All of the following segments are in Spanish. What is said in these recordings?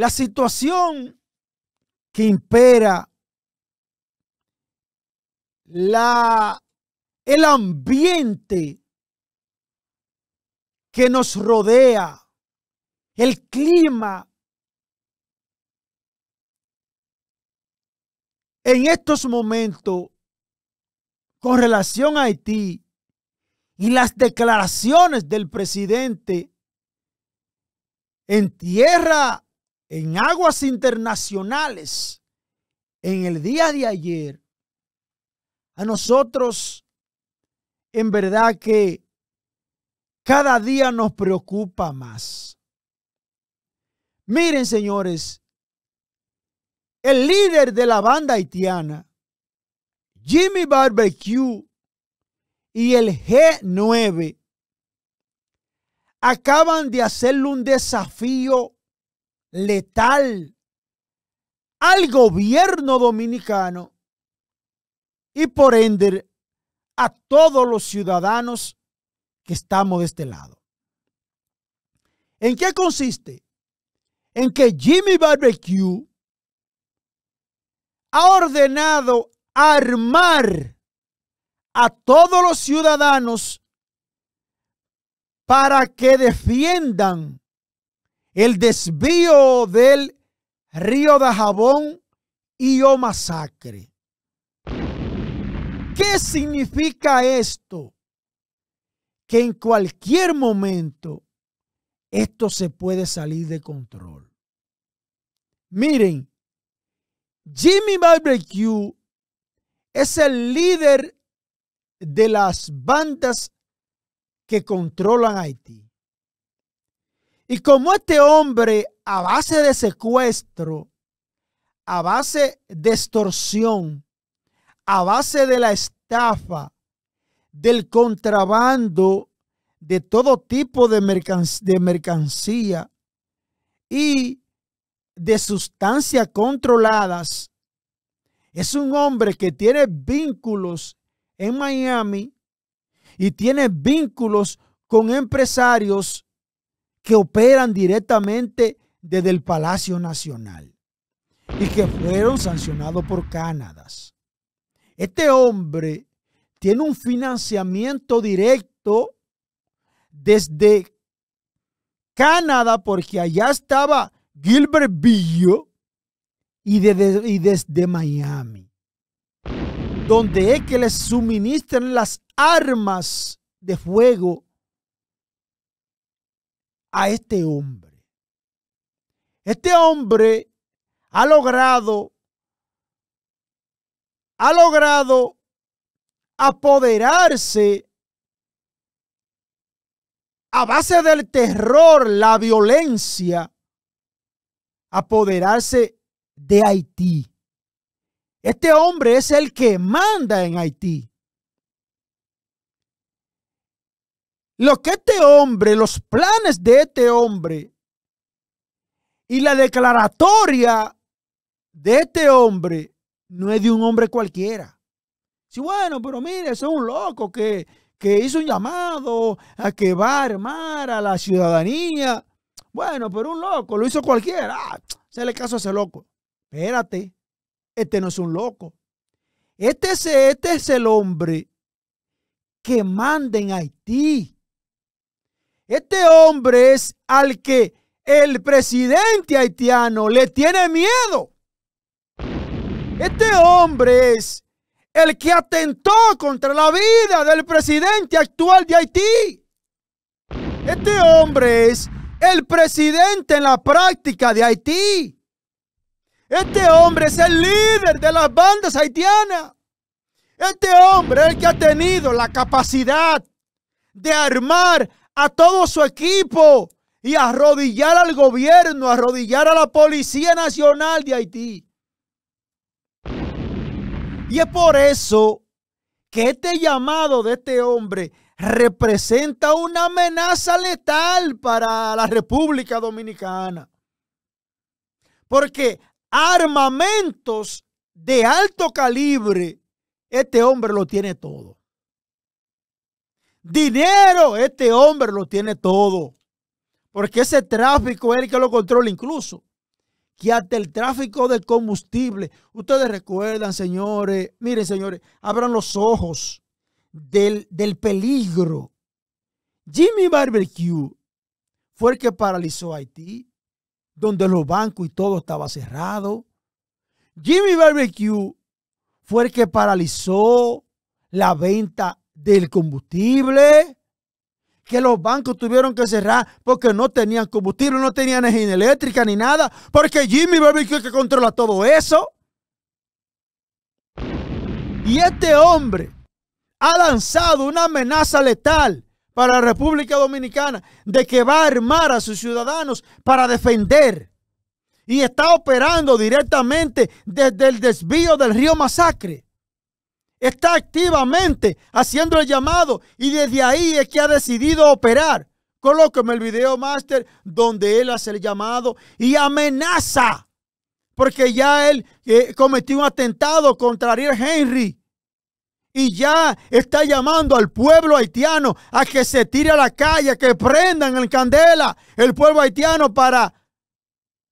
La situación que impera, la, el ambiente que nos rodea, el clima. En estos momentos, con relación a Haití y las declaraciones del presidente en tierra en aguas internacionales, en el día de ayer, a nosotros, en verdad que cada día nos preocupa más. Miren, señores, el líder de la banda haitiana, Jimmy Barbecue, y el G9 acaban de hacerle un desafío letal al gobierno dominicano y por ende a todos los ciudadanos que estamos de este lado. ¿En qué consiste? En que Jimmy Barbecue ha ordenado armar a todos los ciudadanos para que defiendan el desvío del río de Jabón y o masacre. ¿Qué significa esto? Que en cualquier momento esto se puede salir de control. Miren, Jimmy Barbecue es el líder de las bandas que controlan Haití. Y como este hombre, a base de secuestro, a base de extorsión, a base de la estafa, del contrabando, de todo tipo de, de mercancía y de sustancias controladas, es un hombre que tiene vínculos en Miami y tiene vínculos con empresarios que operan directamente desde el Palacio Nacional y que fueron sancionados por Canadá. Este hombre tiene un financiamiento directo desde Canadá, porque allá estaba Gilbert Billo y, de, desde Miami, donde es que les suministran las armas de fuego a este hombre. Este hombre ha logrado, ha logrado apoderarse a base del terror, la violencia, apoderarse de Haití. Este hombre es el que manda en Haití. Lo que este hombre, los planes de este hombre y la declaratoria de este hombre no es de un hombre cualquiera. sí, bueno, pero mire, es un loco que, hizo un llamado a que va a armar a la ciudadanía. Bueno, pero un loco, lo hizo cualquiera. Ah, se le caso a ese loco. Espérate, este no es un loco. Este es, este es el hombre que manda en Haití. Este hombre es al que el presidente haitiano le tiene miedo. Este hombre es el que atentó contra la vida del presidente actual de Haití. Este hombre es el presidente en la práctica de Haití. Este hombre es el líder de las bandas haitianas. Este hombre es el que ha tenido la capacidad de armar a todo su equipo y arrodillar al gobierno, arrodillar a la Policía Nacional de Haití. Y es por eso que este llamado de este hombre representa una amenaza letal para la República Dominicana. Porque armamentos de alto calibre, este hombre lo tiene todo. Dinero, este hombre lo tiene todo. Porque ese tráfico es el que lo controla incluso. Que hasta el tráfico de combustible. Ustedes recuerdan, señores, miren, señores, abran los ojos del, del peligro. Jimmy Barbecue fue el que paralizó Haití, donde los bancos y todo estaba cerrado. Jimmy Barbecue fue el que paralizó la venta del combustible, que los bancos tuvieron que cerrar porque no tenían combustible, no tenían energía eléctrica ni nada, porque Jimmy Barbecue que controla todo eso. Y este hombre ha lanzado una amenaza letal para la República Dominicana de que va a armar a sus ciudadanos para defender. Y está operando directamente desde el desvío del río Masacre está activamente haciendo el llamado y desde ahí es que ha decidido operar. Colóqueme el video máster donde él hace el llamado y amenaza, porque ya él eh, cometió un atentado contra Ariel Henry y ya está llamando al pueblo haitiano a que se tire a la calle, que prendan el candela el pueblo haitiano para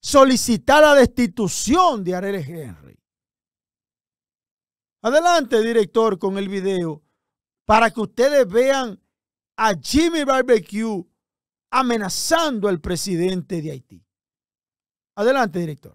solicitar la destitución de Ariel Henry. Adelante, director, con el video para que ustedes vean a Jimmy Barbecue amenazando al presidente de Haití. Adelante, director.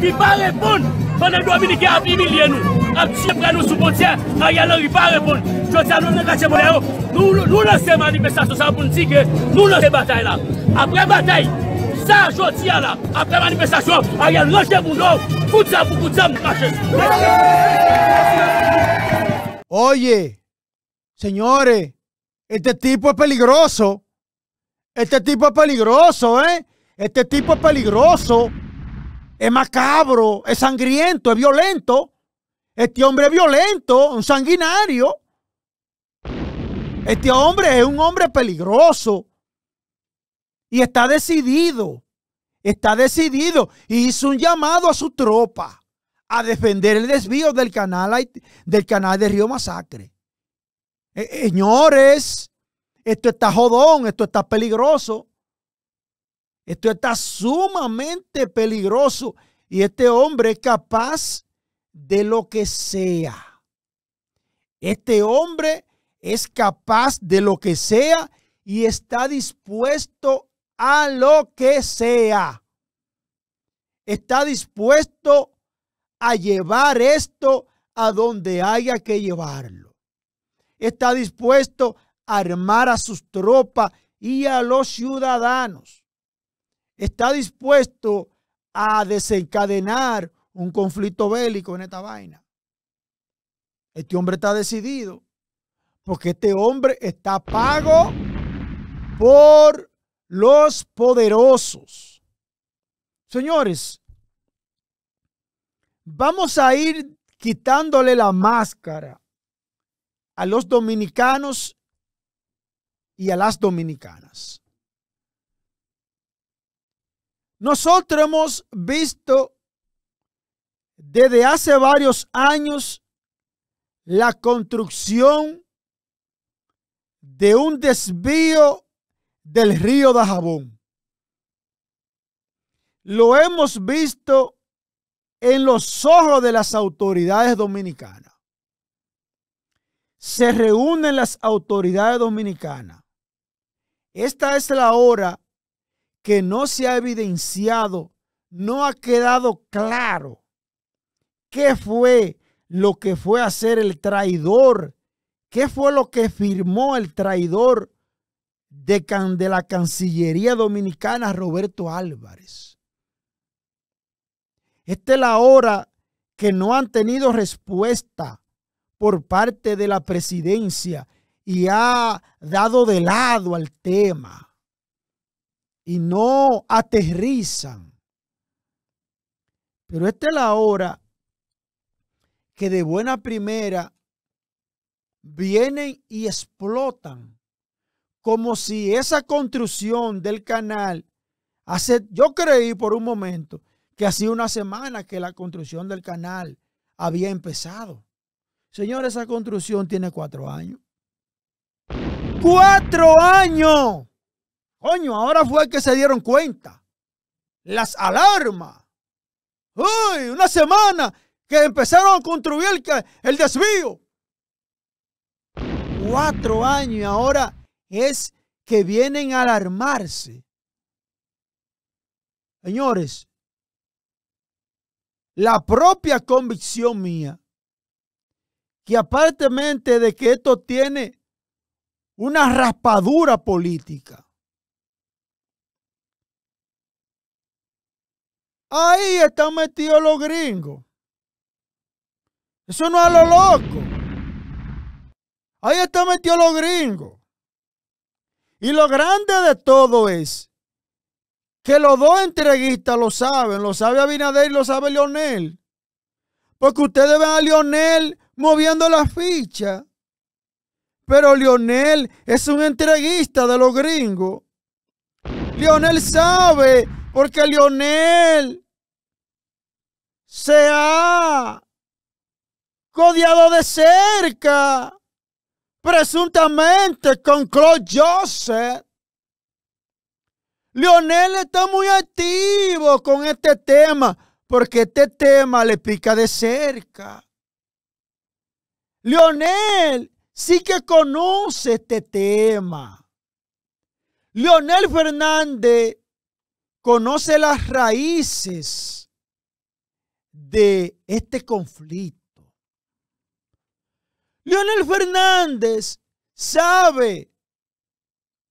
ki pa repon Panan do Dominikè ap imilye nou Ap tiye pran nou sou pontyen A yalan ri pa repon Jotia nou nan kache bonè yo Nou nan se manifestasyon sa pou nti ke Nou nan se batay la Apre batay Sa jotia la Apre manifestasyon A yal lanje moun nou Koutsam pou koutsam kache Oye Señores Este tipo es peligroso Este tipo es peligroso eh Este tipo es peligroso es macabro, es sangriento, es violento. Este hombre es violento, un sanguinario. Este hombre es un hombre peligroso. Y está decidido, está decidido. Y hizo un llamado a su tropa a defender el desvío del canal, del canal de Río Masacre. E, e, señores, esto está jodón, esto está peligroso. Esto está sumamente peligroso y este hombre es capaz de lo que sea. Este hombre es capaz de lo que sea y está dispuesto a lo que sea. Está dispuesto a llevar esto a donde haya que llevarlo. Está dispuesto a armar a sus tropas y a los ciudadanos está dispuesto a desencadenar un conflicto bélico en esta vaina. Este hombre está decidido porque este hombre está pago por los poderosos. Señores, vamos a ir quitándole la máscara a los dominicanos y a las dominicanas. Nosotros hemos visto desde hace varios años la construcción de un desvío del río de jabón Lo hemos visto en los ojos de las autoridades dominicanas. Se reúnen las autoridades dominicanas. Esta es la hora que no se ha evidenciado, no ha quedado claro qué fue lo que fue a hacer el traidor, qué fue lo que firmó el traidor de, de la Cancillería Dominicana, Roberto Álvarez. Esta es la hora que no han tenido respuesta por parte de la presidencia y ha dado de lado al tema y no aterrizan. Pero esta es la hora que de buena primera vienen y explotan, como si esa construcción del canal, hace, yo creí por un momento que hacía una semana que la construcción del canal había empezado. Señor, esa construcción tiene cuatro años. ¡Cuatro años! Coño, ahora fue que se dieron cuenta. Las alarmas. Uy, una semana que empezaron a construir el, desvío. Cuatro años y ahora es que vienen a alarmarse. Señores, la propia convicción mía, que aparte de que esto tiene una raspadura política, Ahí están metidos los gringos. Eso no es lo loco. Ahí están metidos los gringos. Y lo grande de todo es que los dos entreguistas lo saben, lo sabe Abinader y lo sabe Lionel. Porque ustedes ven a Lionel moviendo la ficha. Pero Lionel es un entreguista de los gringos. Lionel sabe porque Lionel se ha codiado de cerca, presuntamente con Claude Joseph. Lionel está muy activo con este tema, porque este tema le pica de cerca. Lionel sí que conoce este tema. Lionel Fernández conoce las raíces de este conflicto. Lionel Fernández sabe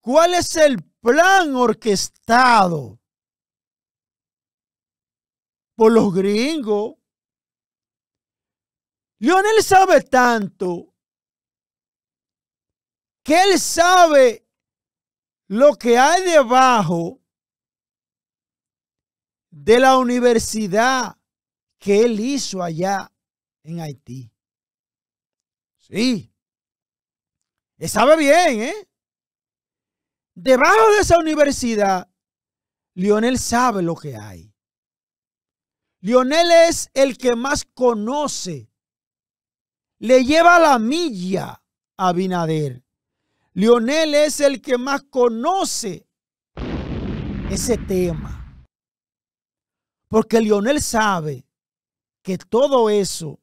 cuál es el plan orquestado por los gringos. Lionel sabe tanto que él sabe lo que hay debajo de la universidad que él hizo allá en Haití. Sí. Él sabe bien, ¿eh? Debajo de esa universidad, Lionel sabe lo que hay. Lionel es el que más conoce. Le lleva la milla a Binader. Lionel es el que más conoce ese tema. Porque Lionel sabe que todo eso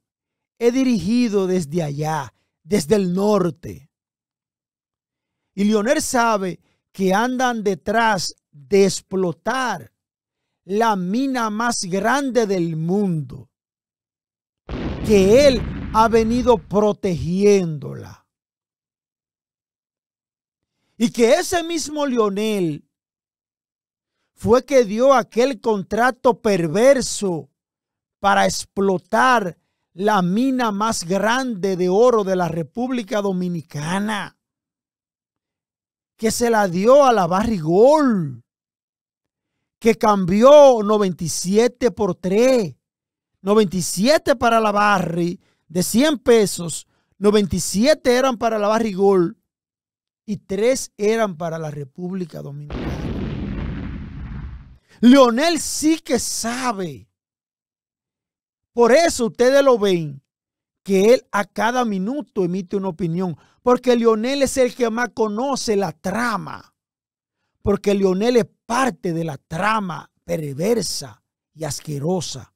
he dirigido desde allá, desde el norte. Y Lionel sabe que andan detrás de explotar la mina más grande del mundo, que él ha venido protegiéndola. Y que ese mismo Lionel fue que dio aquel contrato perverso para explotar la mina más grande de oro de la República Dominicana, que se la dio a la Barrigol, que cambió 97 por 3, 97 para la Barri de 100 pesos, 97 eran para la Barrigol y 3 eran para la República Dominicana. Leonel sí que sabe. Por eso ustedes lo ven, que él a cada minuto emite una opinión, porque Leonel es el que más conoce la trama, porque Leonel es parte de la trama perversa y asquerosa,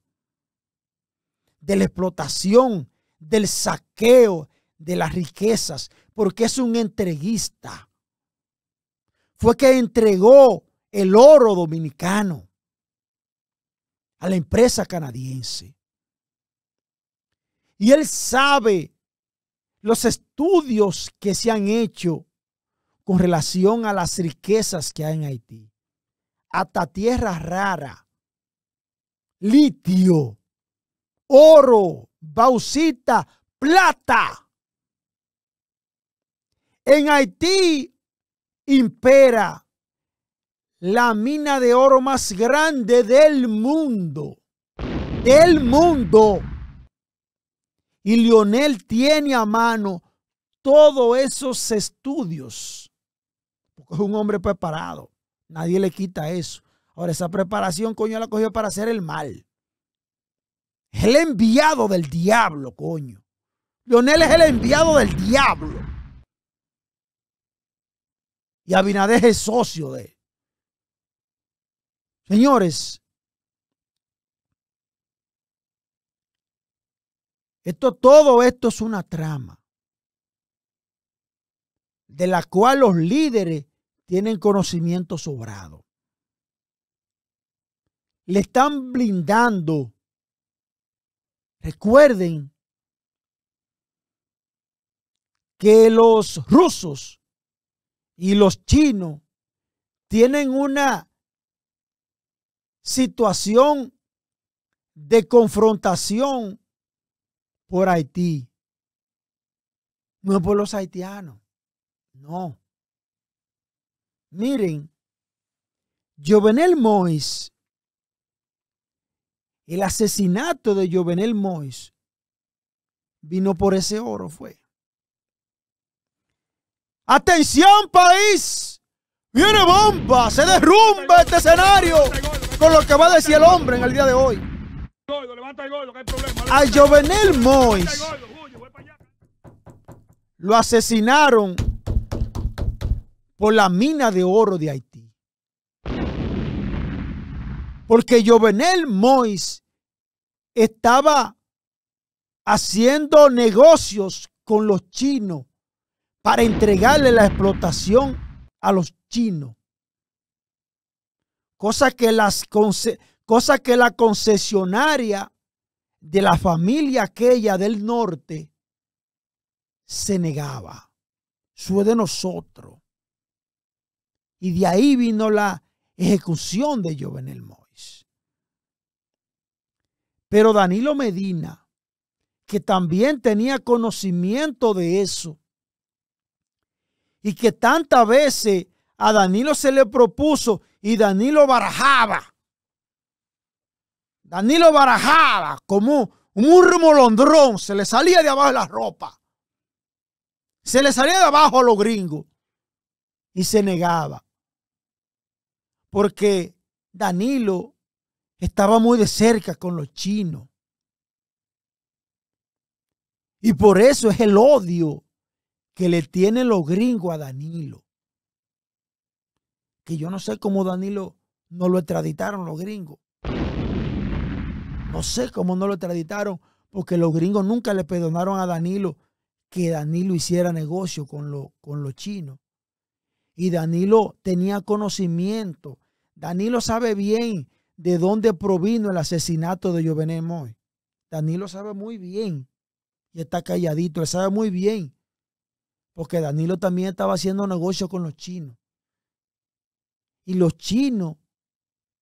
de la explotación, del saqueo de las riquezas, porque es un entreguista. Fue que entregó el oro dominicano a la empresa canadiense. Y él sabe los estudios que se han hecho con relación a las riquezas que hay en Haití. Hasta tierra rara, litio, oro, bauxita, plata. En Haití impera la mina de oro más grande del mundo. Del mundo. Y Lionel tiene a mano todos esos estudios. Porque es un hombre preparado. Nadie le quita eso. Ahora, esa preparación, coño, la cogió para hacer el mal. Es el enviado del diablo, coño. Lionel es el enviado del diablo. Y Abinader es socio de él. Señores, esto, todo esto es una trama de la cual los líderes tienen conocimiento sobrado. Le están blindando. Recuerden que los rusos y los chinos tienen una situación de confrontación por Haití. No por los haitianos, no. Miren, Jovenel Mois, el asesinato de Jovenel Mois vino por ese oro, fue. Atención país, viene bomba, se derrumba este escenario con lo que va a decir el hombre en el día de hoy. A Jovenel Mois lo asesinaron por la mina de oro de Haití. Porque Jovenel Mois estaba haciendo negocios con los chinos para entregarle la explotación a los chinos cosa que, las, que la concesionaria de la familia aquella del norte se negaba. Fue de nosotros. Y de ahí vino la ejecución de Jovenel Mois. Pero Danilo Medina, que también tenía conocimiento de eso, y que tantas veces a Danilo se le propuso y Danilo barajaba. Danilo barajaba como un murmolondrón, se le salía de abajo la ropa. Se le salía de abajo a los gringos y se negaba. Porque Danilo estaba muy de cerca con los chinos. Y por eso es el odio que le tienen los gringos a Danilo que yo no sé cómo Danilo no lo extraditaron los gringos. No sé cómo no lo extraditaron, porque los gringos nunca le perdonaron a Danilo que Danilo hiciera negocio con, lo, con los chinos. Y Danilo tenía conocimiento. Danilo sabe bien de dónde provino el asesinato de Jovenel Moy. Danilo sabe muy bien. Y está calladito, él sabe muy bien. Porque Danilo también estaba haciendo negocio con los chinos y los chinos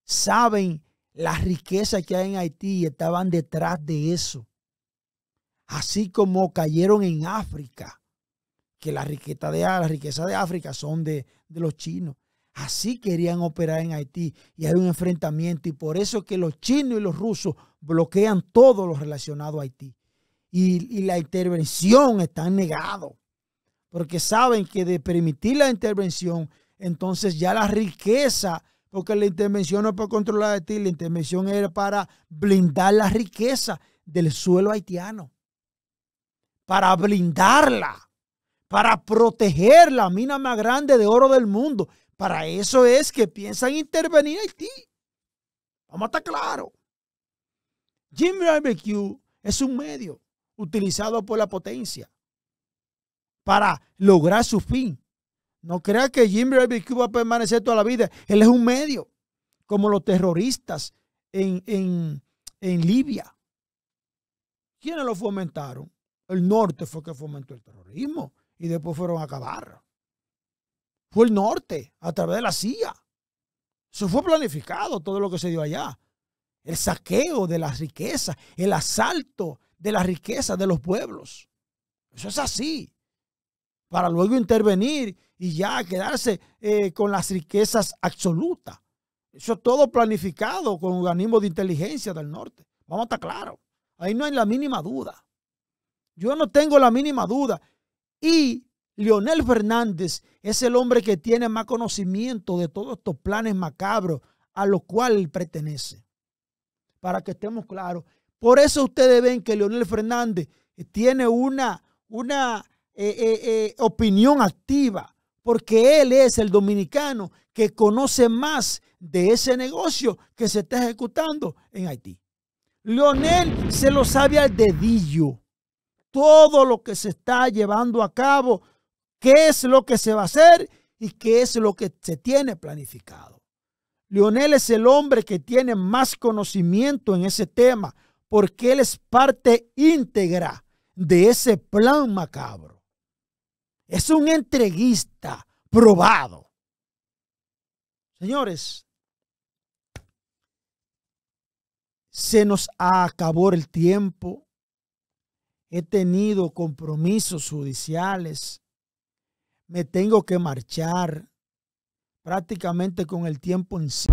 saben la riqueza que hay en Haití y estaban detrás de eso. Así como cayeron en África, que la riqueza de, África son de, los chinos. Así querían operar en Haití y hay un enfrentamiento y por eso que los chinos y los rusos bloquean todo lo relacionado a Haití. Y, y la intervención está negado, porque saben que de permitir la intervención entonces ya la riqueza, porque la intervención no es para controlar a ti, la intervención era para blindar la riqueza del suelo haitiano, para blindarla, para proteger la mina más grande de oro del mundo. Para eso es que piensan intervenir Haití. Vamos a estar claros. Jim Barbecue es un medio utilizado por la potencia para lograr su fin. No crea que Jim Barbecue va a permanecer toda la vida. Él es un medio, como los terroristas en, Libia. ¿Quiénes lo fomentaron? El norte fue que fomentó el terrorismo y después fueron a acabar. Fue el norte, a través de la CIA. Eso fue planificado, todo lo que se dio allá. El saqueo de las riquezas, el asalto de las riquezas de los pueblos. Eso es así. Para luego intervenir y ya quedarse eh, con las riquezas absolutas. Eso todo planificado con organismos de inteligencia del norte. Vamos a estar claros. Ahí no hay la mínima duda. Yo no tengo la mínima duda. Y Leonel Fernández es el hombre que tiene más conocimiento de todos estos planes macabros a los cuales él pertenece. Para que estemos claros. Por eso ustedes ven que Leonel Fernández tiene una, una eh, eh, opinión activa porque él es el dominicano que conoce más de ese negocio que se está ejecutando en Haití. Leonel se lo sabe al dedillo. Todo lo que se está llevando a cabo, qué es lo que se va a hacer y qué es lo que se tiene planificado. Leonel es el hombre que tiene más conocimiento en ese tema porque él es parte íntegra de ese plan macabro. Es un entreguista probado. Señores, se nos acabó el tiempo. He tenido compromisos judiciales. Me tengo que marchar prácticamente con el tiempo en sí.